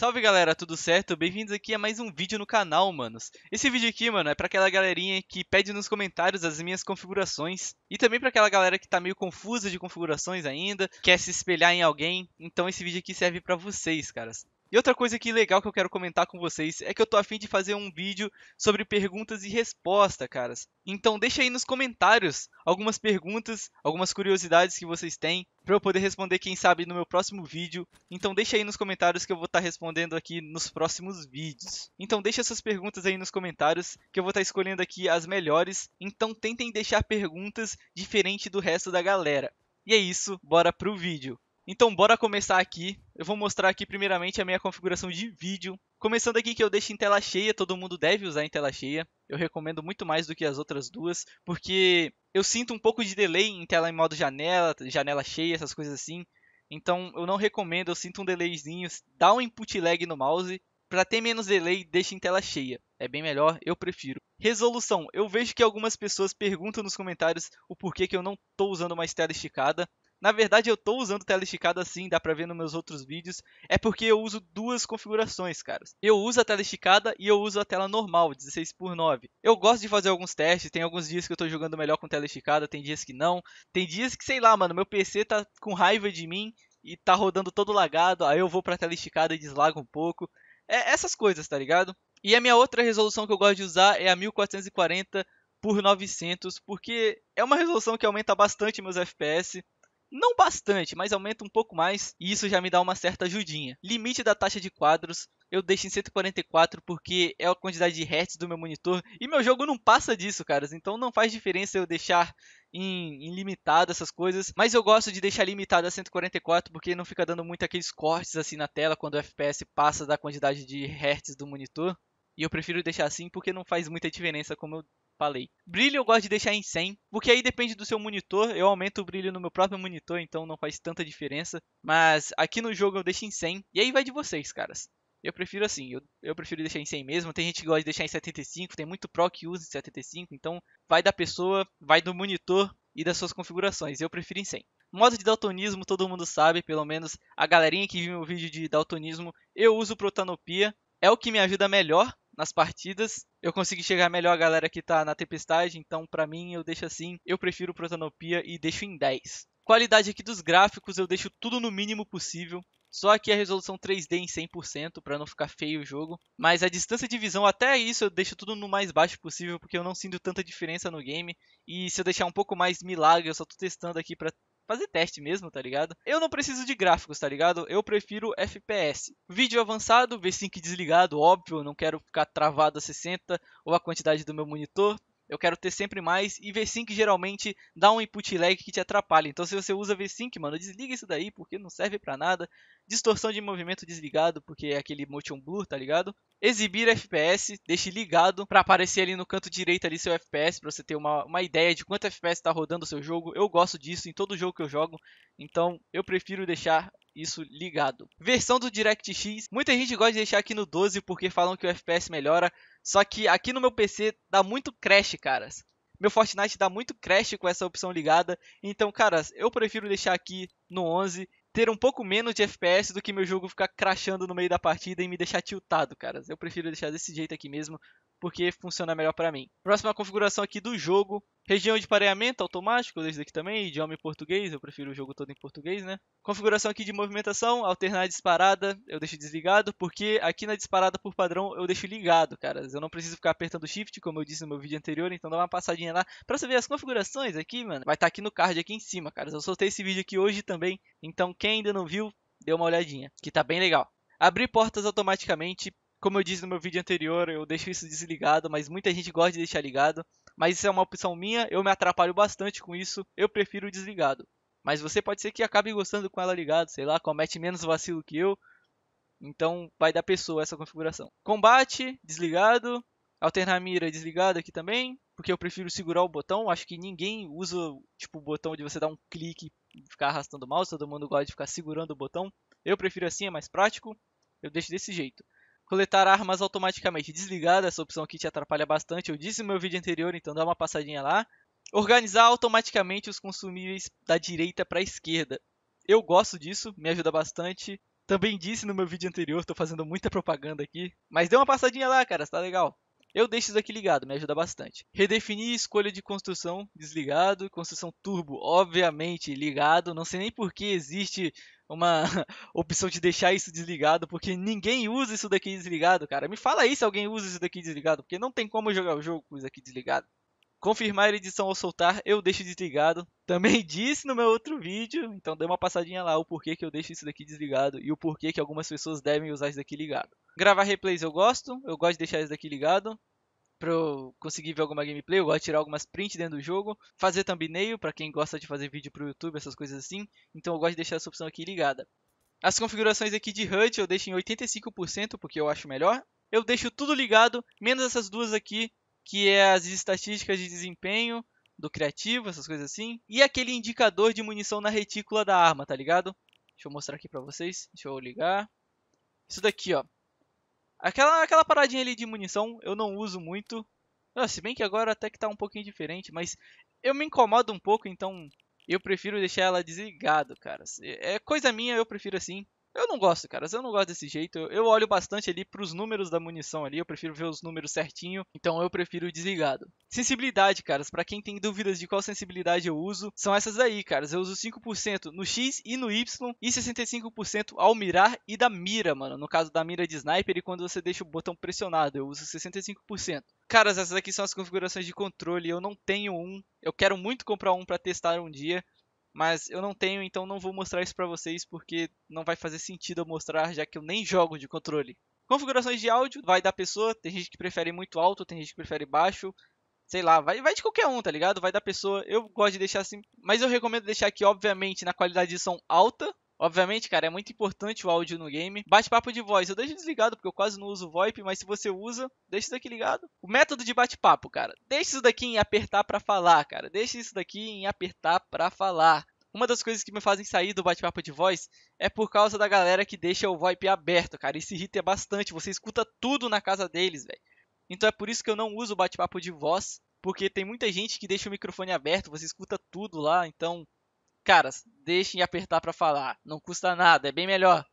Salve galera, tudo certo? Bem-vindos aqui a mais um vídeo no canal, manos. Esse vídeo aqui, mano, é pra aquela galerinha que pede nos comentários as minhas configurações e também pra aquela galera que tá meio confusa de configurações ainda, quer se espelhar em alguém, então esse vídeo aqui serve pra vocês, caras. E outra coisa que legal que eu quero comentar com vocês é que eu tô afim de fazer um vídeo sobre perguntas e respostas, caras. Então deixa aí nos comentários algumas perguntas, algumas curiosidades que vocês têm, para eu poder responder, quem sabe, no meu próximo vídeo. Então deixa aí nos comentários que eu vou estar tá respondendo aqui nos próximos vídeos. Então deixa essas perguntas aí nos comentários, que eu vou estar tá escolhendo aqui as melhores. Então tentem deixar perguntas diferente do resto da galera. E é isso, bora pro vídeo. Então bora começar aqui. Eu vou mostrar aqui primeiramente a minha configuração de vídeo. Começando aqui que eu deixo em tela cheia, todo mundo deve usar em tela cheia. Eu recomendo muito mais do que as outras duas, porque eu sinto um pouco de delay em tela em modo janela, janela cheia, essas coisas assim. Então eu não recomendo, eu sinto um delayzinho, dá um input lag no mouse. Para ter menos delay, deixe em tela cheia. É bem melhor, eu prefiro. Resolução. Eu vejo que algumas pessoas perguntam nos comentários o porquê que eu não estou usando mais tela esticada. Na verdade, eu tô usando tela esticada assim, dá pra ver nos meus outros vídeos. É porque eu uso duas configurações, cara. Eu uso a tela esticada e eu uso a tela normal, 16 por 9 Eu gosto de fazer alguns testes, tem alguns dias que eu tô jogando melhor com tela esticada, tem dias que não. Tem dias que, sei lá, mano, meu PC tá com raiva de mim e tá rodando todo lagado, aí eu vou pra tela esticada e deslago um pouco. É essas coisas, tá ligado? E a minha outra resolução que eu gosto de usar é a 1440 por 900, porque é uma resolução que aumenta bastante meus FPS não bastante, mas aumenta um pouco mais e isso já me dá uma certa ajudinha. Limite da taxa de quadros eu deixo em 144 porque é a quantidade de hertz do meu monitor e meu jogo não passa disso, caras. Então não faz diferença eu deixar em, em, limitado essas coisas, mas eu gosto de deixar limitado a 144 porque não fica dando muito aqueles cortes assim na tela quando o FPS passa da quantidade de hertz do monitor. E eu prefiro deixar assim porque não faz muita diferença como eu falei. Brilho eu gosto de deixar em 100, porque aí depende do seu monitor. Eu aumento o brilho no meu próprio monitor, então não faz tanta diferença. Mas aqui no jogo eu deixo em 100, e aí vai de vocês, caras. Eu prefiro assim, eu, eu prefiro deixar em 100 mesmo. Tem gente que gosta de deixar em 75, tem muito pro que usa em 75, então vai da pessoa, vai do monitor e das suas configurações. Eu prefiro em 100. Modo de daltonismo todo mundo sabe, pelo menos a galerinha que viu meu vídeo de daltonismo, eu uso protanopia, é o que me ajuda melhor nas partidas. Eu consegui chegar melhor a galera que tá na tempestade, então para mim eu deixo assim. Eu prefiro Protanopia e deixo em 10. Qualidade aqui dos gráficos, eu deixo tudo no mínimo possível. Só aqui a resolução 3D em 100% para não ficar feio o jogo. Mas a distância de visão, até isso eu deixo tudo no mais baixo possível, porque eu não sinto tanta diferença no game. E se eu deixar um pouco mais milagre, eu só tô testando aqui para fazer teste mesmo, tá ligado? Eu não preciso de gráficos, tá ligado? Eu prefiro FPS. Vídeo avançado, v desligado, óbvio, não quero ficar travado a 60 ou a quantidade do meu monitor eu quero ter sempre mais. E VSync geralmente dá um input lag que te atrapalha. Então se você usa VSync, mano, desliga isso daí, porque não serve para nada. Distorção de movimento desligado, porque é aquele motion blur, tá ligado? Exibir FPS, deixe ligado para aparecer ali no canto direito ali seu FPS, para você ter uma, uma ideia de quanto FPS está rodando o seu jogo. Eu gosto disso em todo jogo que eu jogo, então eu prefiro deixar isso ligado. Versão do DirectX, muita gente gosta de deixar aqui no 12 porque falam que o FPS melhora, só que aqui no meu PC dá muito crash, caras. Meu Fortnite dá muito crash com essa opção ligada, então, caras, eu prefiro deixar aqui no 11 ter um pouco menos de FPS do que meu jogo ficar crashando no meio da partida e me deixar tiltado, caras. Eu prefiro deixar desse jeito aqui mesmo, porque funciona melhor para mim. Próxima configuração aqui do jogo, região de pareamento automático, desde aqui também, idioma em português, eu prefiro o jogo todo em português, né? Configuração aqui de movimentação, alternar disparada, eu deixo desligado, porque aqui na disparada por padrão eu deixo ligado, cara. Eu não preciso ficar apertando shift, como eu disse no meu vídeo anterior, então dá uma passadinha lá pra você ver as configurações aqui, mano. Vai estar tá aqui no card aqui em cima, cara. Eu soltei esse vídeo aqui hoje também, então quem ainda não viu, dê uma olhadinha, que tá bem legal. Abrir portas automaticamente, como eu disse no meu vídeo anterior, eu deixo isso desligado, mas muita gente gosta de deixar ligado. Mas isso é uma opção minha, eu me atrapalho bastante com isso, eu prefiro desligado. Mas você pode ser que acabe gostando com ela ligado, sei lá, comete menos vacilo que eu. Então vai da pessoa essa configuração. Combate, desligado. Alternar mira, desligado aqui também. Porque eu prefiro segurar o botão. Acho que ninguém usa tipo, o botão de você dar um clique e ficar arrastando o mouse. Todo mundo gosta de ficar segurando o botão. Eu prefiro assim, é mais prático. Eu deixo desse jeito. Coletar armas automaticamente desligada, essa opção aqui te atrapalha bastante. Eu disse no meu vídeo anterior, então dá uma passadinha lá. Organizar automaticamente os consumíveis da direita para a esquerda. Eu gosto disso, me ajuda bastante. Também disse no meu vídeo anterior, estou fazendo muita propaganda aqui. Mas dê uma passadinha lá, cara, está legal. Eu deixo isso aqui ligado, me ajuda bastante. Redefinir escolha de construção desligado, construção turbo, obviamente ligado. Não sei nem por que existe uma opção de deixar isso desligado, porque ninguém usa isso daqui desligado, cara. Me fala aí se alguém usa isso daqui desligado, porque não tem como jogar o jogo com isso aqui desligado. Confirmar a edição ou soltar, eu deixo desligado. Também disse no meu outro vídeo, então dê uma passadinha lá o porquê que eu deixo isso daqui desligado e o porquê que algumas pessoas devem usar isso daqui ligado. Gravar replays eu gosto, eu gosto de deixar isso daqui ligado pra eu conseguir ver alguma gameplay, eu gosto de tirar algumas prints dentro do jogo, fazer thumbnail, para quem gosta de fazer vídeo pro YouTube, essas coisas assim, então eu gosto de deixar essa opção aqui ligada. As configurações aqui de HUD eu deixo em 85%, porque eu acho melhor. Eu deixo tudo ligado, menos essas duas aqui, que é as estatísticas de desempenho do criativo, essas coisas assim. E aquele indicador de munição na retícula da arma, tá ligado? Deixa eu mostrar aqui pra vocês, deixa eu ligar. Isso daqui, ó. Aquela, aquela paradinha ali de munição eu não uso muito. Ah, se bem que agora até que tá um pouquinho diferente, mas eu me incomodo um pouco, então eu prefiro deixar ela desligado, cara. É coisa minha, eu prefiro assim. Eu não gosto, cara. Eu não gosto desse jeito. Eu olho bastante ali pros números da munição ali. Eu prefiro ver os números certinho. Então eu prefiro desligado. Sensibilidade, caras. Para quem tem dúvidas de qual sensibilidade eu uso, são essas aí, caras. Eu uso 5% no X e no Y. E 65% ao mirar e da mira, mano. No caso da mira de sniper e quando você deixa o botão pressionado. Eu uso 65%. Caras, essas aqui são as configurações de controle. Eu não tenho um. Eu quero muito comprar um para testar um dia. Mas eu não tenho, então não vou mostrar isso para vocês porque não vai fazer sentido eu mostrar, já que eu nem jogo de controle. Configurações de áudio vai da pessoa, tem gente que prefere muito alto, tem gente que prefere baixo, sei lá, vai, vai de qualquer um, tá ligado? Vai da pessoa. Eu gosto de deixar assim, mas eu recomendo deixar aqui, obviamente, na qualidade de som alta, Obviamente, cara, é muito importante o áudio no game. Bate-papo de voz, eu deixo desligado porque eu quase não uso VoIP, mas se você usa, deixa isso daqui ligado. O método de bate-papo, cara. Deixa isso daqui em apertar para falar, cara. Deixa isso daqui em apertar para falar. Uma das coisas que me fazem sair do bate-papo de voz é por causa da galera que deixa o VoIP aberto, cara. Isso irrita bastante. Você escuta tudo na casa deles, velho. Então é por isso que eu não uso o bate-papo de voz, porque tem muita gente que deixa o microfone aberto, você escuta tudo lá. Então, caras, deixem apertar para falar. Não custa nada, é bem melhor.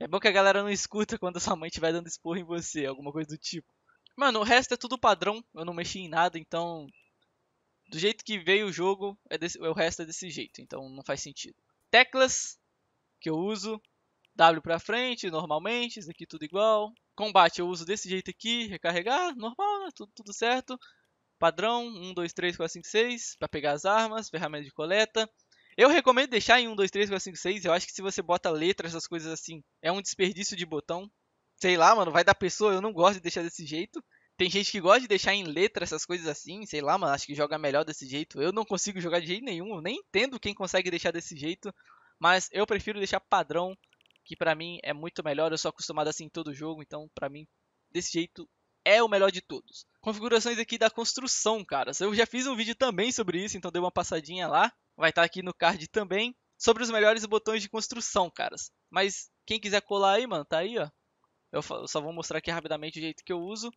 É bom que a galera não escuta quando sua mãe estiver dando esporro em você, alguma coisa do tipo. Mano, o resto é tudo padrão, eu não mexi em nada, então. Do jeito que veio o jogo, é desse... o resto é desse jeito, então não faz sentido. Teclas, que eu uso, W pra frente, normalmente, isso aqui tudo igual. Combate eu uso desse jeito aqui, recarregar, normal, né? tudo, tudo certo. Padrão, 1, 2, 3, 4, 5, 6, pra pegar as armas, ferramenta de coleta. Eu recomendo deixar em 1, 2, 3, 4, 5, 6. Eu acho que se você bota letras, essas coisas assim, é um desperdício de botão. Sei lá, mano, vai da pessoa. Eu não gosto de deixar desse jeito. Tem gente que gosta de deixar em letra essas coisas assim, sei lá, mano, acho que joga melhor desse jeito. Eu não consigo jogar de jeito nenhum, nem entendo quem consegue deixar desse jeito, mas eu prefiro deixar padrão, que pra mim é muito melhor. Eu sou acostumado assim em todo jogo, então pra mim, desse jeito é o melhor de todos. Configurações aqui da construção, caras. Eu já fiz um vídeo também sobre isso, então dê uma passadinha lá. Vai estar tá aqui no card também. Sobre os melhores botões de construção, caras. Mas quem quiser colar aí, mano, tá aí, ó. Eu só vou mostrar aqui rapidamente o jeito que eu uso.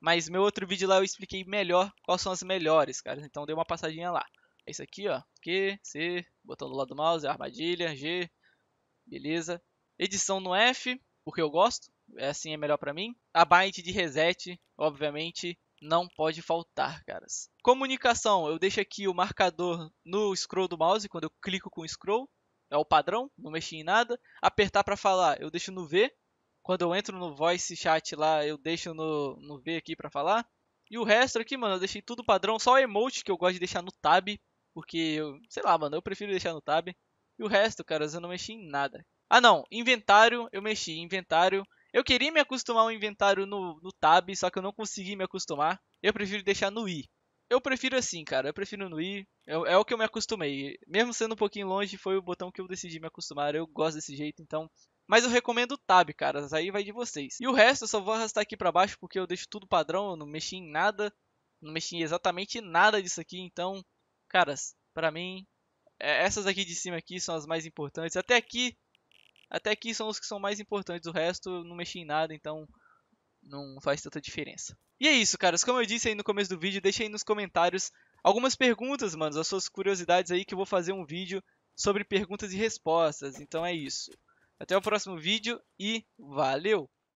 Mas meu outro vídeo lá eu expliquei melhor quais são as melhores, caras. Então dê uma passadinha lá. É isso aqui, ó. Q, C, botão do lado do mouse, armadilha, G. Beleza. Edição no F, porque eu gosto. É assim é melhor para mim. A byte de reset, obviamente, não pode faltar, caras. Comunicação, eu deixo aqui o marcador no scroll do mouse, quando eu clico com o scroll, é o padrão, não mexi em nada. Apertar para falar, eu deixo no V. Quando eu entro no voice chat lá, eu deixo no, no V aqui para falar. E o resto aqui, mano, eu deixei tudo padrão, só o emote que eu gosto de deixar no tab, porque eu, sei lá, mano, eu prefiro deixar no tab. E o resto, caras, eu não mexi em nada. Ah, não, inventário, eu mexi, inventário eu queria me acostumar ao inventário no, no tab, só que eu não consegui me acostumar. Eu prefiro deixar no i. Eu prefiro assim, cara. Eu prefiro no i. É, é o que eu me acostumei. Mesmo sendo um pouquinho longe, foi o botão que eu decidi me acostumar. Eu gosto desse jeito, então mas eu recomendo o tab, cara. Aí vai de vocês. E o resto eu só vou arrastar aqui pra baixo porque eu deixo tudo padrão. Eu não mexi em nada. Não mexi em exatamente nada disso aqui. Então, caras, pra mim, é, essas aqui de cima aqui são as mais importantes. Até aqui até aqui são os que são mais importantes, o resto eu não mexi em nada, então não faz tanta diferença. E é isso, caras. Como eu disse aí no começo do vídeo, deixa aí nos comentários algumas perguntas, mano, as suas curiosidades aí que eu vou fazer um vídeo sobre perguntas e respostas. Então é isso. Até o próximo vídeo e valeu!